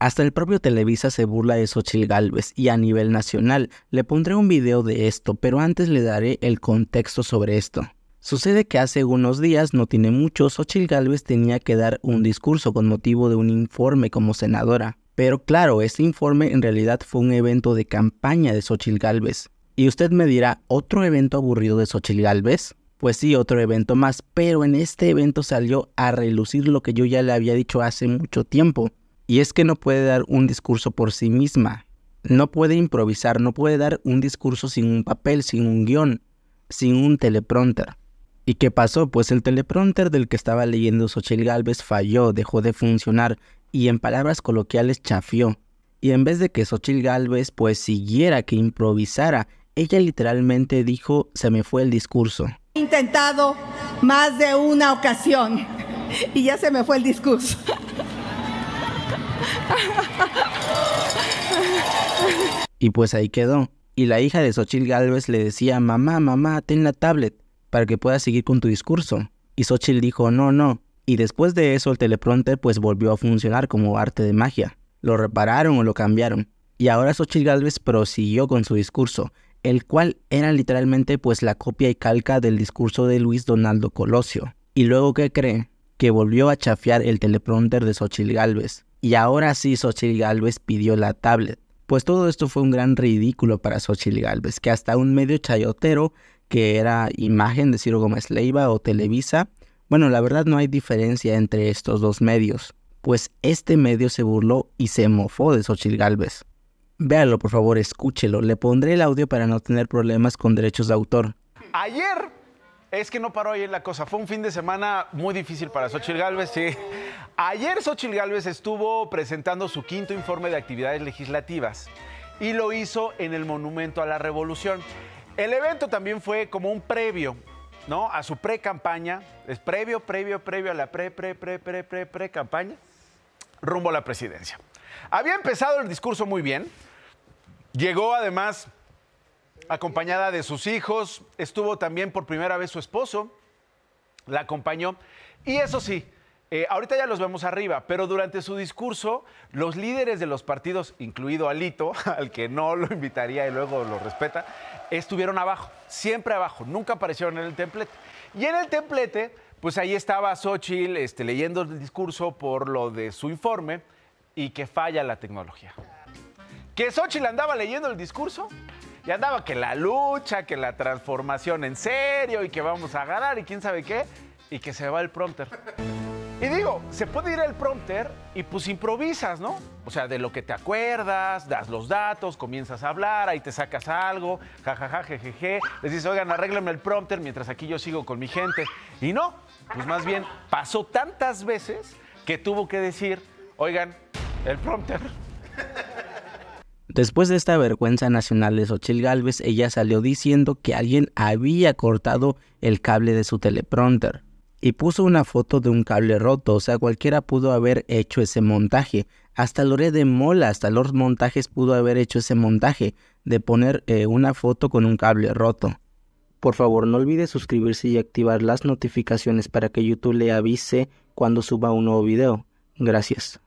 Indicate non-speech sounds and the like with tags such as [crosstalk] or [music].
Hasta el propio Televisa se burla de Xochitl Galvez, y a nivel nacional. Le pondré un video de esto, pero antes le daré el contexto sobre esto. Sucede que hace unos días, no tiene mucho, Xochitl Galvez tenía que dar un discurso con motivo de un informe como senadora. Pero claro, este informe en realidad fue un evento de campaña de Xochitl Galvez. Y usted me dirá, ¿otro evento aburrido de Xochitl Galvez? Pues sí, otro evento más, pero en este evento salió a relucir lo que yo ya le había dicho hace mucho tiempo, y es que no puede dar un discurso por sí misma. No puede improvisar, no puede dar un discurso sin un papel, sin un guión, sin un teleprompter. ¿Y qué pasó? Pues el teleprompter del que estaba leyendo Xochitl Galvez falló, dejó de funcionar y en palabras coloquiales chafió. Y en vez de que Xochitl Galvez pues siguiera, que improvisara, ella literalmente dijo, se me fue el discurso. He intentado más de una ocasión y ya se me fue el discurso. [laughs] [laughs] y pues ahí quedó. Y la hija de Xochitl Galvez le decía, mamá, mamá, ten la tablet para que puedas seguir con tu discurso. Y Xochitl dijo, no, no. Y después de eso el teleprompter pues volvió a funcionar como arte de magia. Lo repararon o lo cambiaron. Y ahora Xochitl Galvez prosiguió con su discurso, el cual era literalmente pues la copia y calca del discurso de Luis Donaldo Colosio. Y luego, ¿qué cree? que volvió a chafiar el teleprompter de Xochitl Galvez. Y ahora sí Xochitl Galvez pidió la tablet. Pues todo esto fue un gran ridículo para Xochitl Galvez, que hasta un medio chayotero, que era imagen de Ciro Gómez Leiva o Televisa, bueno, la verdad no hay diferencia entre estos dos medios, pues este medio se burló y se mofó de Xochitl Galvez. Véalo, por favor, escúchelo. Le pondré el audio para no tener problemas con derechos de autor. Ayer es que no paró ayer la cosa. Fue un fin de semana muy difícil para Xochitl Gálvez, sí. Ayer Xochitl Gálvez estuvo presentando su quinto informe de actividades legislativas y lo hizo en el Monumento a la Revolución. El evento también fue como un previo, ¿no? A su pre-campaña. Es previo, previo, previo a la pre, pre, pre, pre, pre, pre-campaña rumbo a la presidencia. Había empezado el discurso muy bien. Llegó además acompañada de sus hijos, estuvo también por primera vez su esposo, la acompañó. Y eso sí, eh, ahorita ya los vemos arriba, pero durante su discurso, los líderes de los partidos, incluido Alito, [laughs] al que no lo invitaría y luego lo respeta, estuvieron abajo, siempre abajo, nunca aparecieron en el templete. Y en el templete, pues ahí estaba Xochitl este, leyendo el discurso por lo de su informe y que falla la tecnología. ¿Que Xochitl andaba leyendo el discurso? Y andaba que la lucha, que la transformación en serio y que vamos a ganar y quién sabe qué, y que se va el prompter. Y digo, se puede ir el prompter y pues improvisas, ¿no? O sea, de lo que te acuerdas, das los datos, comienzas a hablar, ahí te sacas algo, jajaja, jejeje, les dices, oigan, arréglame el prompter mientras aquí yo sigo con mi gente. Y no, pues más bien pasó tantas veces que tuvo que decir, oigan, el prompter. Después de esta vergüenza nacional de Xochil Galvez, ella salió diciendo que alguien había cortado el cable de su teleprompter y puso una foto de un cable roto, o sea, cualquiera pudo haber hecho ese montaje. Hasta Lore de Mola, hasta los montajes pudo haber hecho ese montaje de poner eh, una foto con un cable roto. Por favor, no olvide suscribirse y activar las notificaciones para que YouTube le avise cuando suba un nuevo video. Gracias.